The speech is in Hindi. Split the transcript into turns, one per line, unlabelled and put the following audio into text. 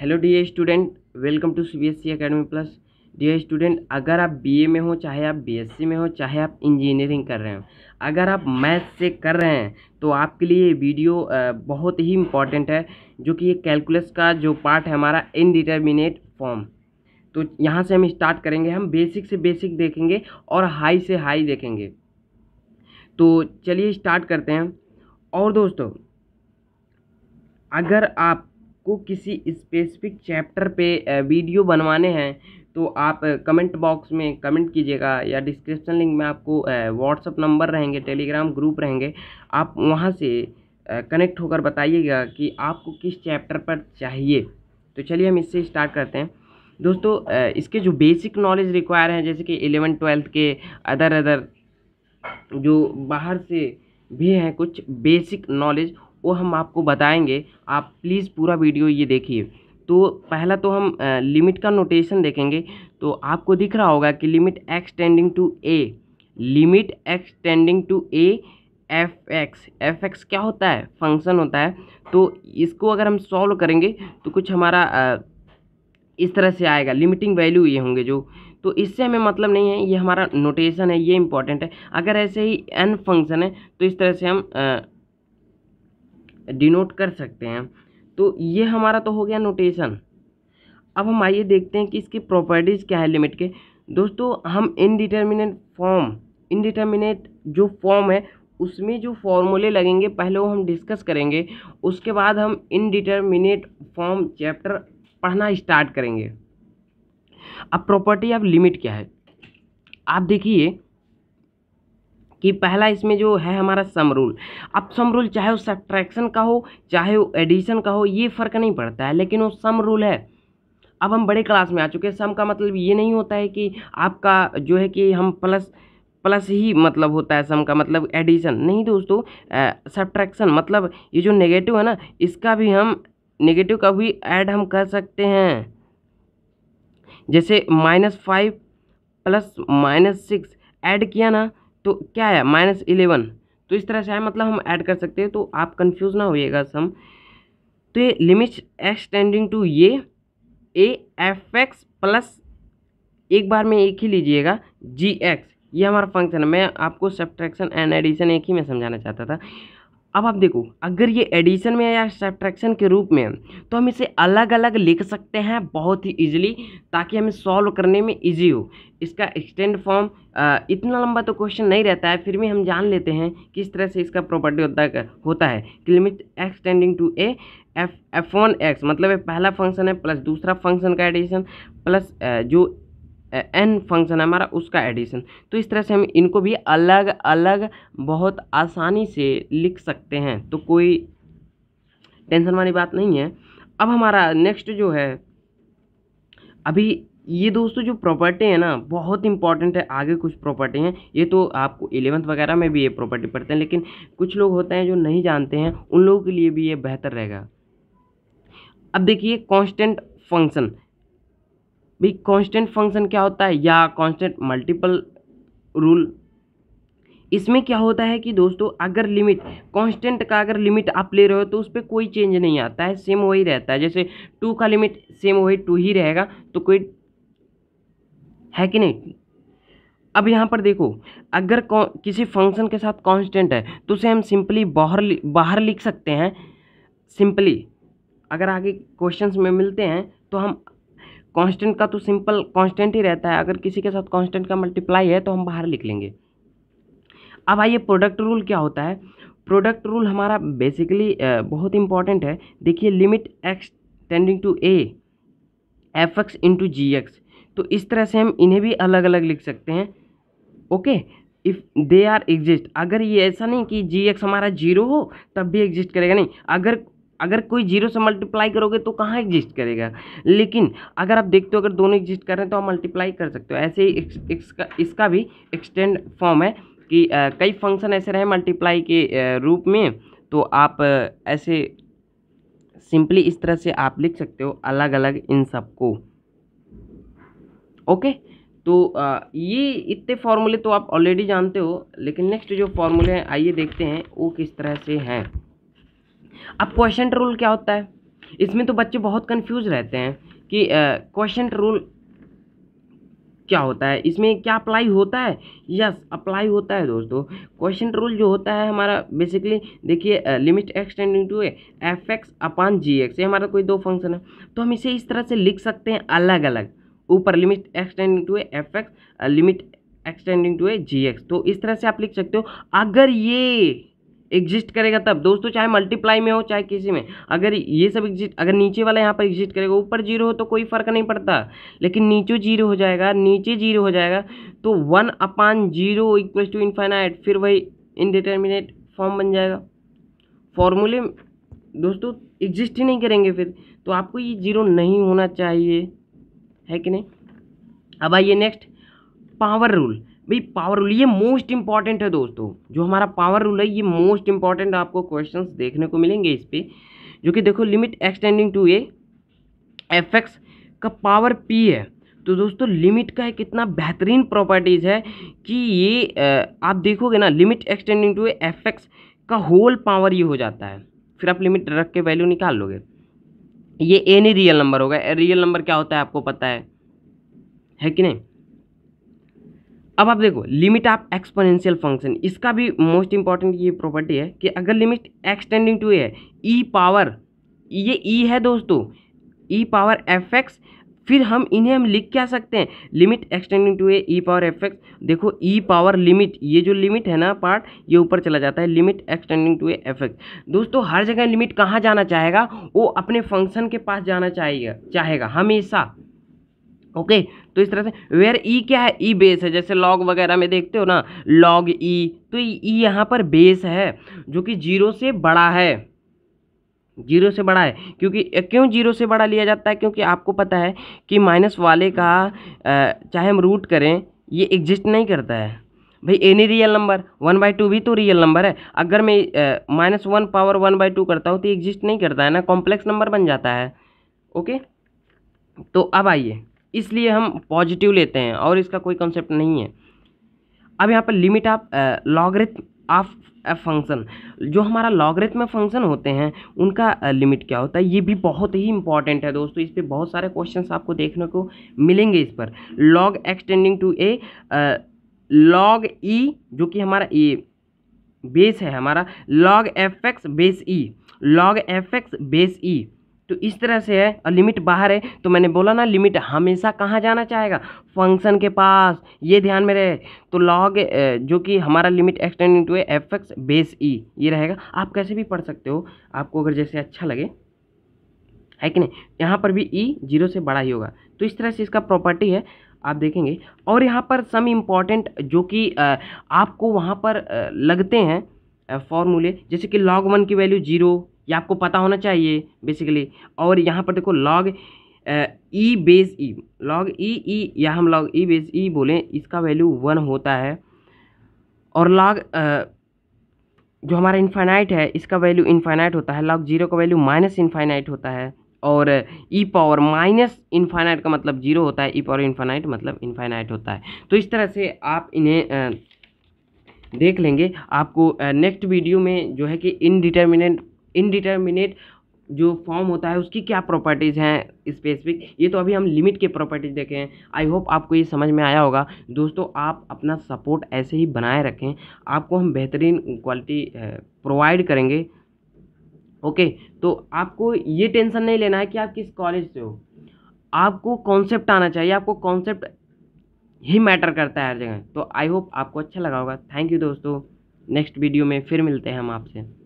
hello dear student welcome to CBSE academy plus dear student अगर आप बीए में हो चाहे आप बीएससी e में हो चाहे आप इंजीनियरिंग कर रहे हो अगर आप मैथ से कर रहे हैं तो आपके लिए वीडियो बहुत ही इम्पॉर्टेंट है जो कि ये कैलकुलस का जो पार्ट है हमारा इनडिटर्मिनेट फॉर्म तो यहाँ से हम स्टार्ट करेंगे हम बेसिक से बेसिक देखेंगे और हाई से हाई देखेंगे तो चलिए स्टार्ट करते हैं और दोस्तों अगर आप को किसी स्पेसिफिक चैप्टर पे वीडियो बनवाने हैं तो आप कमेंट बॉक्स में कमेंट कीजिएगा या डिस्क्रिप्शन लिंक में आपको व्हाट्सअप नंबर रहेंगे टेलीग्राम ग्रुप रहेंगे आप वहाँ से कनेक्ट होकर बताइएगा कि आपको किस चैप्टर पर चाहिए तो चलिए हम इससे स्टार्ट करते हैं दोस्तों इसके जो बेसिक नॉलेज रिक्वायर हैं जैसे कि एलेवन ट्वेल्थ के अदर अदर जो बाहर से भी हैं कुछ बेसिक नॉलेज वो हम आपको बताएंगे आप प्लीज़ पूरा वीडियो ये देखिए तो पहला तो हम लिमिट का नोटेशन देखेंगे तो आपको दिख रहा होगा कि limit x tending to a limit x tending to a f x f x क्या होता है फंक्शन होता है तो इसको अगर हम सॉल्व करेंगे तो कुछ हमारा इस तरह से आएगा लिमिटिंग वैल्यू ये होंगे जो तो इससे हमें मतलब नहीं है ये हमारा नोटेशन है ये इंपॉर्टेंट है अगर ऐसे ही एन फंक्शन है तो इस तरह से हम डिनोट कर सकते हैं तो ये हमारा तो हो गया नोटेशन अब हम आइए देखते हैं कि इसकी प्रॉपर्टीज़ क्या है लिमिट के दोस्तों हम इनडिटर्मिनेट फॉर्म इनडिटर्मिनेट जो फॉर्म है उसमें जो फॉर्मूले लगेंगे पहले वो हम डिस्कस करेंगे उसके बाद हम इनडिटर्मिनेट फॉर्म चैप्टर पढ़ना स्टार्ट करेंगे अब प्रॉपर्टी ऑफ लिमिट क्या है आप देखिए कि पहला इसमें जो है हमारा सम रूल अब सम रूल चाहे वो सब्ट्रैक्शन का हो चाहे वो एडिशन का हो ये फ़र्क नहीं पड़ता है लेकिन वो सम रूल है अब हम बड़े क्लास में आ चुके हैं सम का मतलब ये नहीं होता है कि आपका जो है कि हम प्लस प्लस ही मतलब होता है सम का मतलब एडिशन नहीं दोस्तों सब्ट्रैक्शन मतलब ये जो नेगेटिव है ना इसका भी हम नेगेटिव का भी ऐड हम कर सकते हैं जैसे minus five plus minus six add किया ना तो क्या है माइनस इलेवन तो इस तरह से है मतलब हम ऐड कर सकते हैं तो आप कंफ्यूज ना होइएगा सम तो ये लिमिट्स एक्सटेंडिंग टू ये ए एफ एक्स प्लस एक बार में एक ही लीजिएगा जी एक्स ये हमारा फंक्शन है मैं आपको सब्ट्रैक्शन एंड एडिशन एक ही में समझाना चाहता था अब आप देखो अगर ये एडिशन में या सब्ट्रैक्शन के रूप में तो हम इसे अलग अलग लिख सकते हैं बहुत ही इजीली ताकि हमें सॉल्व करने में इजी हो इसका एक्सटेंड फॉर्म इतना लंबा तो क्वेश्चन नहीं रहता है फिर भी हम जान लेते हैं किस तरह से इसका प्रॉपर्टी होता होता है कि limit x tending to a f f one x मतलब पहला फंक्शन है प्लस दूसरा फंक्शन का एडिशन प्लस जो एन फंक्शन है हमारा उसका एडिशन तो इस तरह से हम इनको भी अलग अलग बहुत आसानी से लिख सकते हैं तो कोई टेंशन वाली बात नहीं है अब हमारा नेक्स्ट जो है अभी ये दोस्तों जो प्रॉपर्टी है ना बहुत इंपॉर्टेंट है आगे कुछ प्रॉपर्टी हैं ये तो आपको एलेवंथ वगैरह में भी ये प्रॉपर्टी पढ़ते हैं लेकिन कुछ लोग होते हैं जो नहीं जानते हैं उन लोगों के लिए भी ये बेहतर रहेगा अब देखिए कांस्टेंट फंक्शन भी कांस्टेंट फंक्शन क्या होता है या कांस्टेंट मल्टीपल रूल इसमें क्या होता है कि दोस्तों अगर लिमिट कांस्टेंट का अगर लिमिट आप ले रहे हो तो उस पर कोई चेंज नहीं आता है सेम वही रहता है जैसे टू का लिमिट सेम वही टू ही रहेगा तो कोई है कि नहीं अब यहाँ पर देखो अगर किसी फंक्शन के साथ कांस्टेंट है तो उसे हम सिंपली बाहर बाहर लिख सकते हैं सिंपली अगर आगे क्वेश्चंस में मिलते हैं तो हम कांस्टेंट का तो सिंपल कांस्टेंट ही रहता है अगर किसी के साथ कांस्टेंट का मल्टीप्लाई है तो हम बाहर लिख लेंगे अब आइए प्रोडक्ट रूल क्या होता है प्रोडक्ट रूल हमारा बेसिकली बहुत इंपॉर्टेंट है देखिए limit x tending to a f x into g x तो इस तरह से हम इन्हें भी अलग अलग लिख सकते हैं okay if they are exist अगर ये ऐसा नहीं कि जी एक्स हमारा जीरो हो तब भी एग्जिस्ट करेगा नहीं अगर अगर कोई जीरो से मल्टीप्लाई करोगे तो कहाँ एग्जिस्ट करेगा लेकिन अगर आप देखते हो अगर दोनों एग्जिस्ट कर रहे हैं तो आप मल्टीप्लाई कर सकते हो ऐसे ही इस, इसका इसका भी एक्सटेंड फॉर्म है कि आ, कई फंक्शन ऐसे रहे मल्टीप्लाई के रूप में तो आप आ, ऐसे सिंपली इस तरह से आप लिख सकते हो अलग अलग इन सब को ओके तो आ, ये इतने फॉर्मूले तो आप ऑलरेडी जानते हो लेकिन नेक्स्ट जो फॉर्मूले हैं आइए देखते हैं वो किस तरह से हैं अब क्वेश्चन रूल क्या होता है इसमें तो बच्चे बहुत कंफ्यूज रहते हैं कि क्वेश्चन रूल क्या होता है इसमें क्या अप्लाई होता है यस अप्लाई होता है दोस्तों क्वेश्चन रूल जो होता है हमारा बेसिकली देखिए limit x tending to f x upon g x ये हमारा कोई दो फंक्शन है तो हम इसे इस तरह से लिख सकते हैं अलग अलग ऊपर limit x tending to f x limit x tending to a g x तो इस तरह से आप लिख सकते हो अगर ये एग्जिस्ट करेगा तब दोस्तों चाहे मल्टीप्लाई में हो चाहे किसी में अगर ये सब एग्जिस्ट अगर नीचे वाला यहाँ पर एग्जिस्ट करेगा ऊपर जीरो हो तो कोई फ़र्क नहीं पड़ता लेकिन नीचे जीरो हो जाएगा नीचे जीरो हो जाएगा तो one upon zero equal to infinite फिर वही इनडिटर्मिनेट फॉर्म बन जाएगा फॉर्मूले दोस्तों एग्जिस्ट ही नहीं करेंगे फिर तो आपको ये जीरो नहीं होना चाहिए है कि नहीं अब आइए नेक्स्ट पावर रूल भाई पावर रूल ये मोस्ट इंपॉर्टेंट है दोस्तों जो हमारा पावर रूल है ये मोस्ट इंपॉर्टेंट आपको क्वेश्चन देखने को मिलेंगे इस पर जो कि देखो limit x tending to a f x का पावर पी है तो दोस्तों लिमिट का है कितना बेहतरीन प्रॉपर्टीज़ है कि ये आप देखोगे ना limit x tending to f x का होल पावर ये हो जाता है फिर आप लिमिट रख के वैल्यू निकाल लोगे ये एनी रियल नंबर होगा रियल नंबर क्या होता है आपको पता है है कि नहीं अब आप देखो लिमिट ऑफ एक्सपोनेंशियल फंक्शन इसका भी मोस्ट इंपॉर्टेंट ये प्रॉपर्टी है कि अगर लिमिट एक्सटेंडिंग टू ए है ई e पावर ये ई e है दोस्तों ई पावर एफ एक्स फिर हम इन्हें हम लिख क्या सकते हैं limit x tending to a e power f x देखो ई पावर लिमिट ये जो लिमिट है ना पार्ट ये ऊपर चला जाता है limit x tending to a f x दोस्तों हर जगह लिमिट कहाँ जाना चाहेगा वो अपने फंक्शन के पास जाना चाहिए चाहेगा हमेशा ओके तो इस तरह से वेयर ई e क्या है ई e बेस है जैसे लॉग वगैरह में देखते हो ना लॉग ई e, तो ई यहाँ पर बेस है जो कि जीरो से बड़ा है जीरो से बड़ा है क्योंकि क्यों जीरो से बड़ा लिया जाता है क्योंकि आपको पता है कि माइनस वाले का चाहे हम रूट करें ये एग्जिस्ट नहीं करता है भाई any real number one by two भी तो रियल नंबर है अगर मैं minus one power one by two करता हूँ तो एग्जिस्ट नहीं करता है ना कॉम्प्लेक्स नंबर बन जाता है ओके तो अब आइए इसलिए हम पॉजिटिव लेते हैं और इसका कोई कंसेप्ट नहीं है अब यहाँ पर limit of logarithm of a function जो हमारा लॉगरिथ में फंक्शन होते हैं उनका लिमिट क्या होता है ये भी बहुत ही इंपॉर्टेंट है दोस्तों इस पर बहुत सारे क्वेश्चन आपको देखने को मिलेंगे इस पर log x tending to a log e जो कि हमारा ए e, बेस है हमारा log f x base e log f x base e तो इस तरह से है और लिमिट बाहर है तो मैंने बोला ना लिमिट हमेशा कहाँ जाना चाहेगा फंक्शन के पास ये ध्यान में रहे तो लॉग जो कि हमारा लिमिट एक्सटेंड इनटू है एफ एक्स बेस ई ये रहेगा आप कैसे भी पढ़ सकते हो आपको अगर जैसे अच्छा लगे है कि नहीं यहाँ पर भी ई e जीरो से बड़ा ही होगा तो इस तरह से इसका प्रॉपर्टी है आप देखेंगे और यहाँ पर सम इम्पॉर्टेंट जो कि आपको वहाँ पर लगते हैं फॉर्मूले जैसे कि लॉग वन की वैल्यू जीरो ये आपको पता होना चाहिए बेसिकली और यहाँ पर देखो log e base e log e e या हम लॉग ई बेस ई बोलें इसका वैल्यू वन होता है और लॉग जो हमारा इन्फाइनाइट है इसका वैल्यू इन्फाइनाइट होता है लॉग जीरो का वैल्यू माइनस इन्फाइनाइट होता है और ई पावर माइनस इन्फाइनाइट का मतलब जीरो होता है ई पावर इन्फाइनाइट मतलब इन्फाइनाइट होता है तो इस तरह से आप इन्हें देख लेंगे आपको नेक्स्ट वीडियो में जो है कि इनडिटर्मिनेंट इनडिटर्मिनेट जो फॉर्म होता है उसकी क्या प्रॉपर्टीज़ हैं स्पेसिफिक ये तो अभी हम लिमिट के प्रॉपर्टीज़ देखे हैं आई होप आपको ये समझ में आया होगा दोस्तों आप अपना सपोर्ट ऐसे ही बनाए रखें आपको हम बेहतरीन क्वालिटी प्रोवाइड करेंगे ओके तो आपको ये टेंशन नहीं लेना है कि आप किस कॉलेज से हो आपको कॉन्सेप्ट आना चाहिए आपको कॉन्सेप्ट ही मैटर करता है हर जगह तो आई होप आपको अच्छा लगा होगा थैंक यू दोस्तों नेक्स्ट वीडियो में फिर मिलते हैं हम आपसे